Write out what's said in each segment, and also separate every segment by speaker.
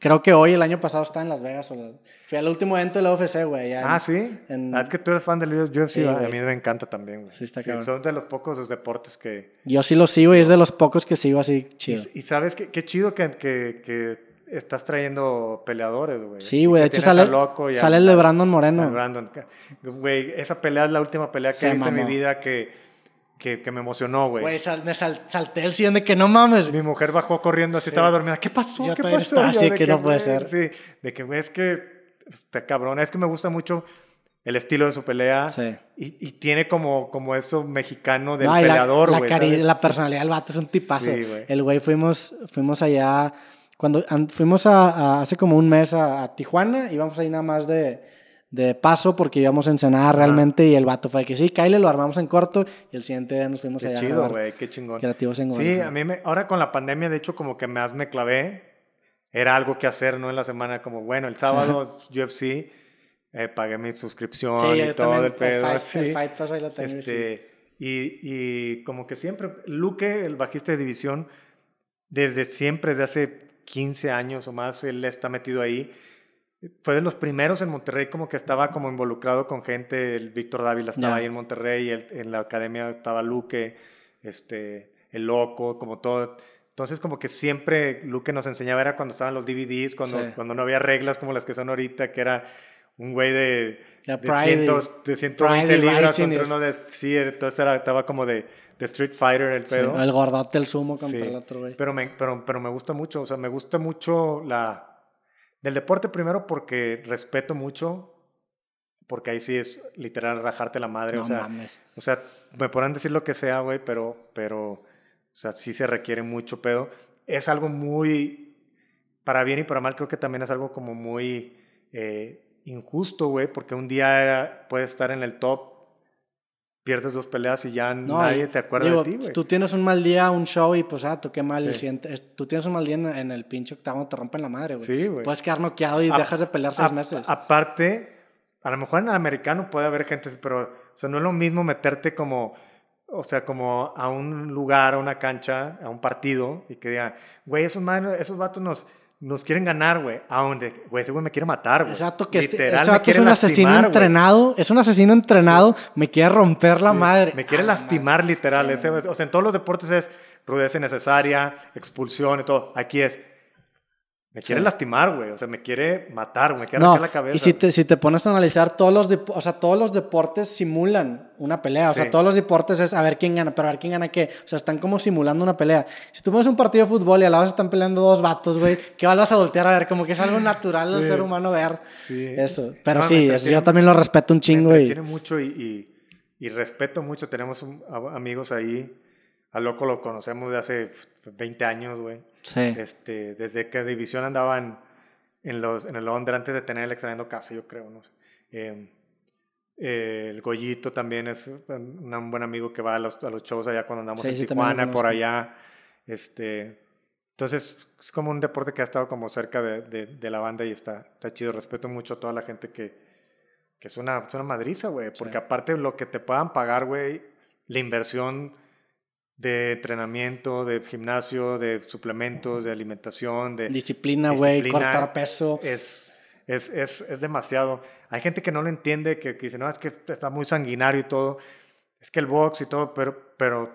Speaker 1: Creo que hoy, el año pasado, estaba en Las Vegas.
Speaker 2: Fui al último evento de la UFC, güey. Ah, ¿sí? Ah, es que tú eres fan del
Speaker 1: UFC, a mí
Speaker 2: me encanta también, güey. Sí, está sí, Son de los pocos los deportes que...
Speaker 1: Yo sí lo sigo y es de los pocos que sigo así chido. Y,
Speaker 2: sabes qué, chido que, estás trayendo peleadores, güey. Sí, güey. De hecho, sale, el de Brandon Moreno. Brandon. Güey, esa pelea es la última pelea que he visto en mi vida que que, me emocionó, güey. Güey, me salté el sillón de que no mames. Mi mujer bajó corriendo así, estaba dormida. ¿Qué pasó? ¿Qué pasó? Así que, no puede ser. Sí, de que, es que, está cabrón, es que me gusta mucho el estilo de su pelea. Y, tiene como, como eso mexicano del peleador, güey. La,
Speaker 1: personalidad del vato es un tipazo. Sí, El güey fuimos, fuimos allá, cuando fuimos hace como un mes a, a Tijuana, íbamos ahí nada más de de paso porque íbamos a encenar realmente y el vato fue que sí, Kyle, lo armamos en corto
Speaker 2: y el siguiente día nos fuimos a allá. Qué chido, güey, qué chingón. Creativos en Sí, a mí ahora con la pandemia, de hecho, como que más me clavé. Era algo que hacer, ¿no? En la semana, como bueno, el sábado UFC, eh, pagué mi suscripción y todo el pedo. El sí. el fight este, y, y como que siempre, Luque, el bajista de división, desde siempre, desde hace 15 años o más, él está metido ahí fue de los primeros en Monterrey como que estaba como involucrado con gente, el Víctor Dávila estaba ahí en Monterrey, en la academia estaba Luque, este, el Loco, como todo. Entonces como que siempre Luque nos enseñaba era cuando estaban los DVDs, cuando, cuando no había reglas como las que son ahorita, que era un güey de, de, de, 120 libras contra uno de... Sí, entonces estaba como de, Street Fighter el pedo. el gordote, el sumo contra el otro güey. Pero pero, pero me gusta mucho, o sea, me gusta mucho la del deporte primero porque respeto mucho, porque ahí sí es literal rajarte la madre. o sea, O sea, me podrán decir lo que sea, güey, pero, pero, o sea, sí se requiere mucho pedo. Es algo muy, para bien y para mal, creo que también es algo como muy eh, injusto, güey, porque un día era, puedes estar en el top pierdes dos peleas y ya nadie te acuerda de ti, güey. Tú tienes un
Speaker 1: mal día, un show y pues, ah, toqué mal. Sientes, tú tienes un mal día en, el pinche octavo, te rompen la madre, güey. Sí, güey. Puedes
Speaker 2: quedar noqueado y dejas de pelear seis meses. Aparte, a lo mejor en el americano puede haber gente, pero o no es lo mismo meterte como, o sea, como a un lugar, a una cancha, a un partido y que digan, güey, esos, esos vatos nos nos quieren ganar, güey. A donde, güey, ese güey me quiere matar, güey. Exacto, que este, es un asesino
Speaker 1: entrenado, es un asesino entrenado, me quiere romper la madre.
Speaker 2: Me quiere ah, lastimar, literal. o sea, en todos los deportes es rudeza innecesaria, expulsión y todo. Aquí es, me quiere lastimar, güey. O sea, me quiere matar, me quiere no, la cabeza. Y
Speaker 1: si te, pones a analizar, todos los, o sea, todos los deportes simulan una pelea. O sea, todos los deportes es a ver quién gana, pero a ver quién gana qué. O sea, están como simulando una pelea. Si tú ves un partido de fútbol y a la vez están peleando dos vatos, güey, ¿qué vas a voltear a ver?
Speaker 2: Como que es algo natural del ser humano ver eso. Pero sí, yo también lo respeto un chingo. Me y... mucho y, y, respeto mucho. Tenemos amigos ahí al loco lo conocemos de hace 20 años, güey. Sí. Este, desde que División andaban en, los, en el Londres antes de tener el extrañando casa, yo creo, no sé. Em, eh, el Goyito también es un, buen amigo que va a los, a los shows allá cuando andamos en Tijuana, por allá. Este, entonces, es como un deporte que ha estado como cerca de, de, la banda y está, está chido. Respeto mucho a toda la gente que, que es, una, es una madriza, güey. Porque aparte aparte lo que te puedan pagar, güey, la inversión de entrenamiento, de gimnasio, de suplementos, de alimentación, de... Disciplina, güey, cortar peso. Es, es, demasiado. Hay gente que no lo entiende, que, que, dice, no, es que está muy sanguinario y todo. Es que el box y todo, pero, pero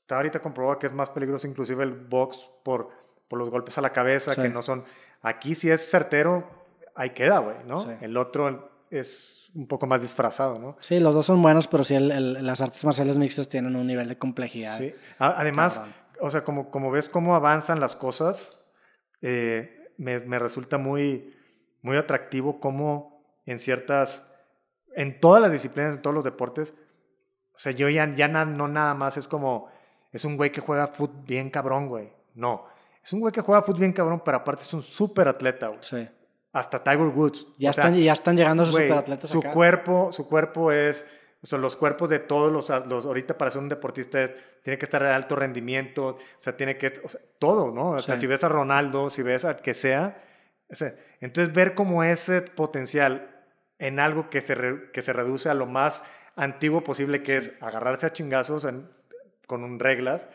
Speaker 2: está ahorita comprobado que es más peligroso inclusive el box por, por los golpes a la cabeza, que no son... Aquí si es certero, ahí queda, güey, ¿no? El otro, es un poco más disfrazado, ¿no?
Speaker 1: Sí, los dos son buenos, pero sí las artes marciales mixtas tienen un nivel de complejidad. Sí.
Speaker 2: Además, o sea, como, como ves cómo avanzan las cosas, eh, me, resulta muy, muy atractivo cómo en ciertas, en todas las disciplinas, en todos los deportes, o sea, yo ya, ya no nada más es como, es un güey que juega fútbol bien cabrón, güey. No, es un güey que juega fútbol bien cabrón, pero aparte es un súper atleta, güey. Sí hasta Tiger Woods. Ya, están, ya están llegando esos wey, su Cuerpo, su cuerpo es... O sea, los cuerpos de todos los, los ahorita para ser un deportista tiene que estar de alto rendimiento, o sea, tiene que, todo, ¿no? O sea, si ves a Ronaldo, si ves a que sea, entonces ver cómo ese potencial en algo que se, que se reduce a lo más antiguo posible, que es agarrarse a chingazos con un reglas,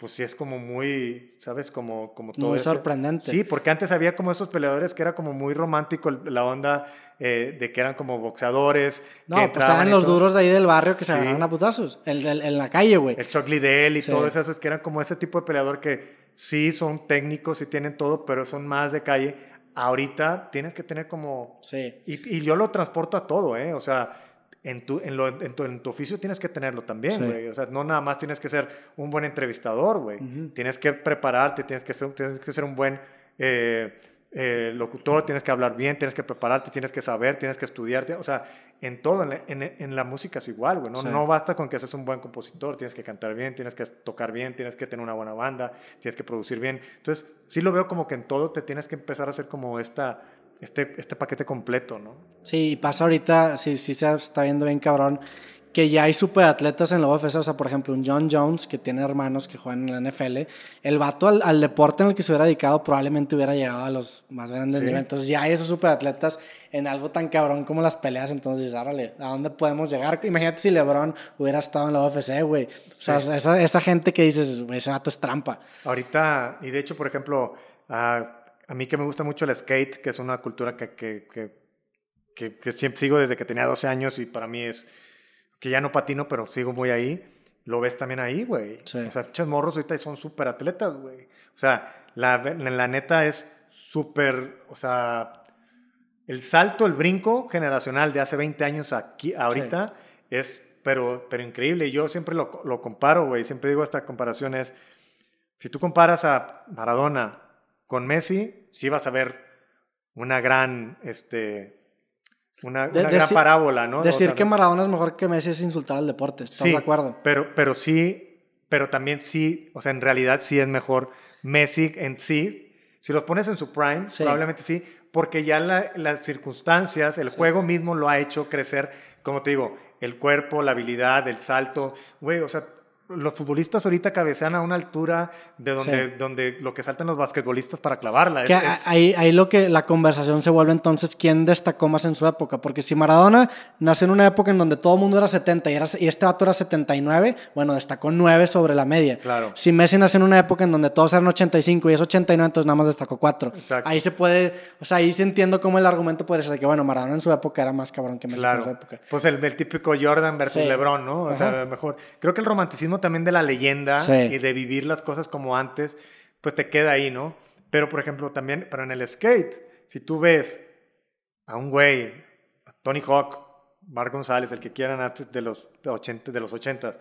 Speaker 2: pues sí es como muy, ¿sabes? Como, como todo. Muy sorprendente. Sí, porque antes había como esos peleadores que era como muy romántico la onda eh, de que eran como boxeadores. No, pues estaban los duros de ahí del barrio que se ganaban a putazos. El, el, en la calle, güey. El Chuck él y todo eso. Es que eran como ese tipo de peleador que sí son técnicos, y tienen todo, pero son más de calle. Ahorita tienes que tener como. Sí. Y, y yo lo transporto a todo, ¿eh? O sea en tu, en, tu, oficio tienes que tenerlo también, güey. O sea, no nada más tienes que ser un buen entrevistador, güey. Tienes que prepararte, tienes que ser, tienes que ser un buen locutor, tienes que hablar bien, tienes que prepararte, tienes que saber, tienes que estudiarte. O sea, en todo, en, la música es igual, güey. ¿no? no basta con que seas un buen compositor, tienes que cantar bien, tienes que tocar bien, tienes que tener una buena banda, tienes que producir bien. Entonces, sí lo veo como que en todo te tienes que empezar a hacer como esta este, este paquete completo, ¿no?
Speaker 1: Sí, pasa ahorita, sí, sí se está viendo bien cabrón, que ya hay superatletas en la UFC, o sea, por ejemplo, un John Jones que tiene hermanos que juegan en la NFL, el vato al, deporte en el que se hubiera dedicado probablemente hubiera llegado a los más grandes niveles, entonces ya hay esos superatletas en algo tan cabrón como las peleas, entonces, árale, ¿a dónde podemos llegar? Imagínate si LeBron hubiera estado en la UFC, güey, o sea, esa, esa, gente que dices, güey, ese vato es trampa.
Speaker 2: Ahorita, y de hecho, por ejemplo, uh, a mí que me gusta mucho el skate, que es una cultura que, que, que, siempre sigo desde que tenía 12 años y para mí es que ya no patino, pero sigo muy ahí. Lo ves también ahí, güey. O sea, muchos morros ahorita son súper atletas, güey. O sea, la, la neta es súper, o sea, el salto, el brinco generacional de hace 20 años aquí, ahorita, es pero, pero increíble. Yo siempre lo, lo comparo, güey. Siempre digo esta comparación es, si tú comparas a Maradona con Messi, sí vas a ver una gran, este, una, gran parábola, ¿no? Decir que Maradona es mejor que Messi es insultar al deporte, ¿estás sí, de acuerdo? Pero, pero sí, pero también sí, o sea, en realidad sí es mejor Messi en sí. Si los pones en su prime, probablemente sí, porque ya las circunstancias, el juego mismo lo ha hecho crecer, como te digo, el cuerpo, la habilidad, el salto, güey, o sea, los futbolistas ahorita cabecean a una altura de donde, donde lo que saltan los basquetbolistas para clavarla. es, Ahí, ahí, lo
Speaker 1: que la conversación se vuelve entonces quién destacó más en su época. Porque si Maradona nació en una época en donde todo el mundo era 70 y, era, y este dato era 79, bueno, destacó 9 sobre la media. Claro. Si Messi nació en una época en donde todos eran 85 y es 89, entonces nada más destacó 4. Exacto. Ahí se puede, o sea, ahí se entiendo cómo el argumento puede ser de que, bueno, Maradona en su época era más cabrón que Messi en su época.
Speaker 2: Pues el, el típico Jordan versus LeBron, ¿no? O sea, mejor. Creo que el romanticismo también de la leyenda y de vivir las cosas como antes, pues te queda ahí, ¿no? Pero, por ejemplo, también, pero en el skate, si tú ves a un güey, a Tony Hawk, Mark González, el que quieran antes de los 80, de los 80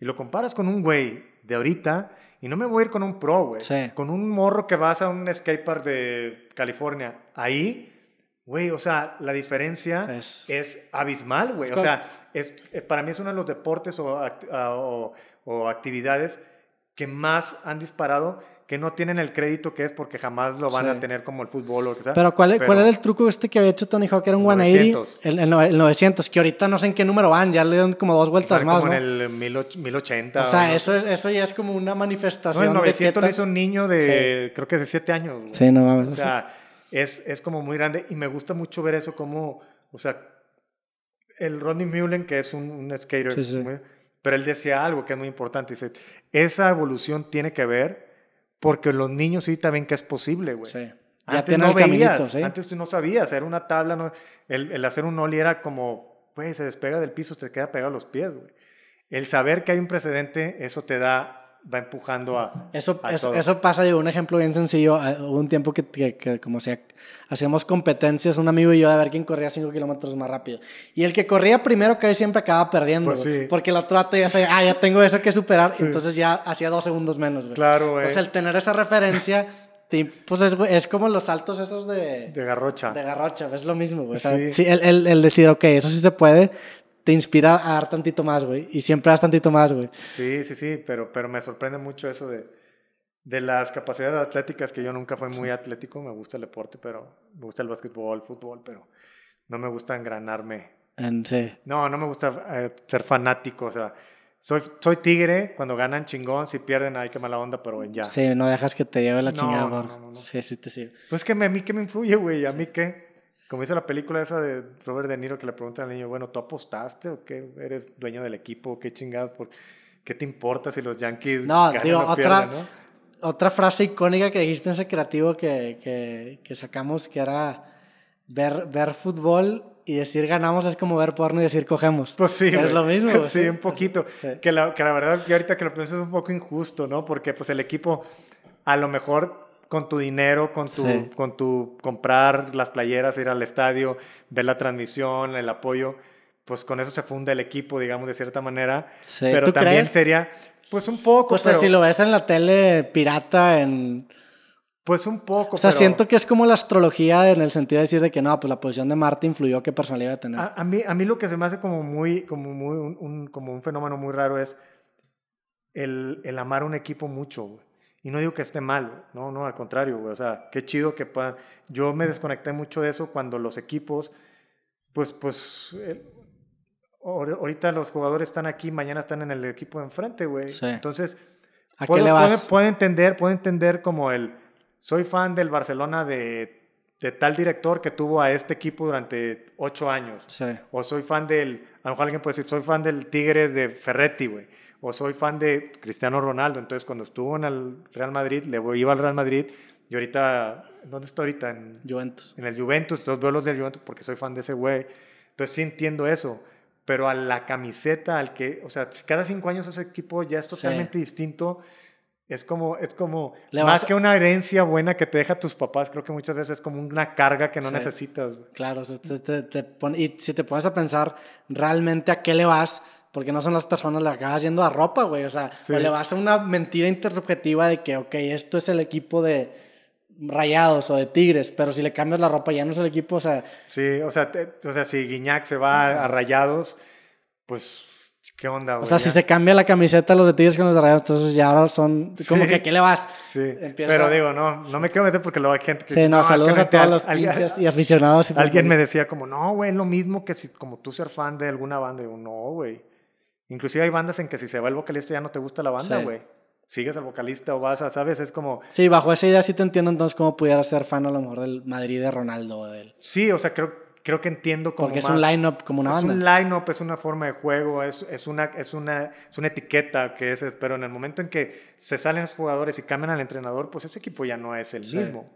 Speaker 2: y lo comparas con un güey de ahorita, y no me voy a ir con un pro, güey, con un morro que vas a un skatepark de California, ahí, güey, o sea, la diferencia es, abismal, güey. O sea, es, eh, para mí es uno de los deportes o, o actividades que más han disparado que no tienen el crédito que es porque jamás lo van a tener como el fútbol o qué sea. Pero ¿cuál, ¿cuál era el
Speaker 1: truco este que había hecho Tony Hawk? Era un 900. 180, el, el, 900, que ahorita no sé en qué
Speaker 2: número van, ya le dan como dos vueltas más. Como en el 1080. O sea, eso, eso ya es como una manifestación. No, el 900 lo hizo un niño de, creo que de 7 años. Sí, no mames. O sea, es, es como muy grande y me gusta mucho ver eso como, o sea, el Rodney Mullen, que es un, un skater, muy, pero él decía algo que es muy importante. Dice, esa evolución tiene que ver porque los niños sí también que es posible, güey.
Speaker 1: Antes no veías, antes
Speaker 2: tú no sabías, era una tabla, no, el, hacer un ollie era como, güey, se despega del piso, te queda pegado los pies, güey. El saber que hay un precedente, eso te da va empujando a. Eso, eso
Speaker 1: pasa, digo, un ejemplo bien sencillo. Ah, hubo un tiempo que, que, como sea, hacíamos competencias, un amigo y yo, de ver quién corría 5 kilómetros más rápido. Y el que corría primero que siempre acaba perdiendo, pues Porque la trata ya se, ah, ya tengo eso que superar, entonces ya hacía dos segundos menos, güey. Claro, güey. Entonces, el tener esa referencia. pues es, como los saltos esos
Speaker 2: de... De garrocha. De garrocha, es lo mismo, güey. sí. el, el,
Speaker 1: el, decir, ok, eso sí se puede, te inspira a dar tantito más, güey. Y siempre das tantito más, güey.
Speaker 2: Sí, sí, sí, pero, pero me sorprende mucho eso de, de las capacidades atléticas, que yo nunca fui muy atlético, me gusta el deporte, pero me gusta el básquetbol, el fútbol, pero no me gusta engranarme. sí. No, no me gusta eh, ser fanático, o sea, soy, soy tigre, cuando ganan chingón, si pierden, ay, qué mala onda, pero ya. Sí, no dejas que te lleve la no, chingada. No, no, no, Sí, sí, te sigo. Pues que me, a mí que me influye, güey, a mí qué. Como dice la película esa de Robert De Niro que le pregunta al niño, bueno, ¿tú apostaste o qué? ¿Eres dueño del equipo? ¿Qué chingados? ¿Por ¿Qué te importa si los Yankees no, ganan o otra, pierden,
Speaker 1: ¿no? Otra frase icónica que dijiste en ese creativo que, que, sacamos que era ver, ver fútbol y decir ganamos es como ver porno y decir cogemos.
Speaker 2: Pues sí. Es lo mismo. sí, un poquito. Que, la, que la verdad que ahorita que lo pienso es un poco injusto, ¿no? Porque pues el equipo a lo mejor con tu dinero, con tu, con tu comprar las playeras, ir al estadio, ver la transmisión, el apoyo, pues con eso se funda el equipo, digamos, de cierta manera. Sí. Pero también sería, pues un poco. O sea, si lo ves
Speaker 1: en la tele pirata, en... Pues un
Speaker 2: poco. O sea, siento
Speaker 1: que es como la astrología en el sentido de decir de que no, pues la posición de Marte influyó qué personalidad iba a tener.
Speaker 2: A, mí, a mí lo que se me hace como, muy, como, muy, un, como un fenómeno muy raro es el, el amar un equipo mucho, güey. Y no digo que esté mal, no, no, al contrario, o sea, qué chido que puedan Yo me desconecté mucho de eso cuando los equipos, pues, pues, eh, ahorita los jugadores están aquí, mañana están en el equipo de enfrente, güey. Entonces, ¿a qué le vas? Puedo, entender, puedo entender como el, soy fan del Barcelona de, de tal director que tuvo a este equipo durante ocho años. O soy fan del, a lo mejor alguien puede decir, soy fan del Tigres de Ferretti, güey o soy fan de Cristiano Ronaldo, entonces cuando estuvo en el Real Madrid, le iba al Real Madrid, y ahorita, ¿dónde estoy ahorita? En Juventus. En el Juventus, entonces veo los del Juventus porque soy fan de ese güey, entonces sí entiendo eso, pero a la camiseta, al que, o sea, cada cinco años ese equipo ya es totalmente distinto. Es como, es como más que una herencia buena que te deja tus papás, creo que muchas veces es como una carga que no necesitas. Claro, y si te pones a pensar realmente
Speaker 1: a qué le vas, porque no son las personas las que acabas yendo a ropa, güey. O sea, le vas a una mentira intersubjetiva de que, ok, esto es el equipo de Rayados o de Tigres, pero si le
Speaker 2: cambias la ropa ya
Speaker 1: no es el equipo, o sea. Sí, o
Speaker 2: sea, o sea si Guiñac se va a, Rayados, pues ¿Qué onda, güey? O sea, si se
Speaker 1: cambia la camiseta los de Tigres con los de Rayados, entonces ya ahora son. Como que qué le vas.
Speaker 2: Sí. Pero digo, no, no me quiero meter porque luego hay gente que. Sí, no, saludos a todos los pinches
Speaker 1: y aficionados. alguien me decía, como,
Speaker 2: no, güey, lo mismo que si, como tú ser fan de alguna banda. digo, no, güey. Inclusive hay bandas en que si se va el vocalista ya no te gusta la banda, güey. Sigues al vocalista o vas a, ¿sabes? Es como...
Speaker 1: Sí, bajo esa idea sí te entiendo entonces cómo pudiera ser fan a lo mejor del Madrid
Speaker 2: de Ronaldo o del... Sí, o sea, creo, creo que entiendo como Porque es un line-up como una banda. Es un line-up, es una forma de juego, es, es, una, es, una, es una etiqueta que es... Pero en el momento en que se salen los jugadores y cambian al entrenador, pues ese equipo ya no es el mismo.